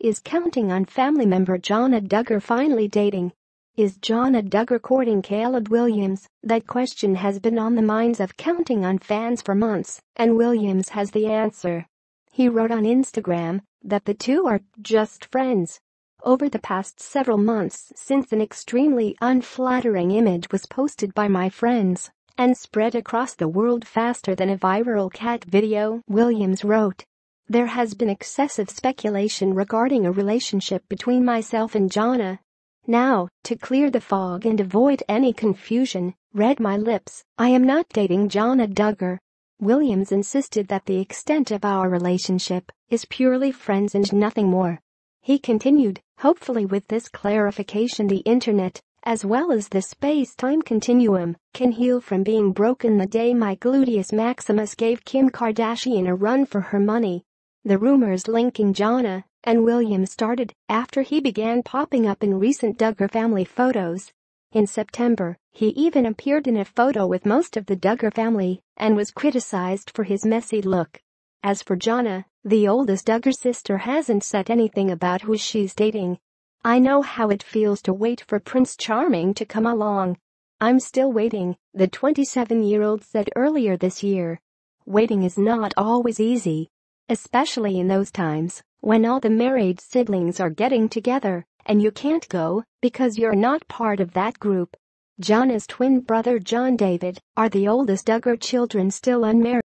Is counting on family member Jonna Duggar finally dating? Is Jonna Duggar courting Caleb Williams? That question has been on the minds of counting on fans for months, and Williams has the answer. He wrote on Instagram that the two are just friends. Over the past several months since an extremely unflattering image was posted by my friends and spread across the world faster than a viral cat video, Williams wrote. There has been excessive speculation regarding a relationship between myself and Jana. Now, to clear the fog and avoid any confusion, read my lips, I am not dating Jana Duggar. Williams insisted that the extent of our relationship is purely friends and nothing more. He continued, hopefully with this clarification the internet, as well as the space-time continuum, can heal from being broken the day my gluteus maximus gave Kim Kardashian a run for her money. The rumors linking Jonna and William started after he began popping up in recent Duggar family photos. In September, he even appeared in a photo with most of the Duggar family and was criticized for his messy look. As for Jonna, the oldest Duggar sister hasn't said anything about who she's dating. I know how it feels to wait for Prince Charming to come along. I'm still waiting, the 27-year-old said earlier this year. Waiting is not always easy especially in those times when all the married siblings are getting together and you can't go because you're not part of that group. John twin brother John David are the oldest Duggar children still unmarried.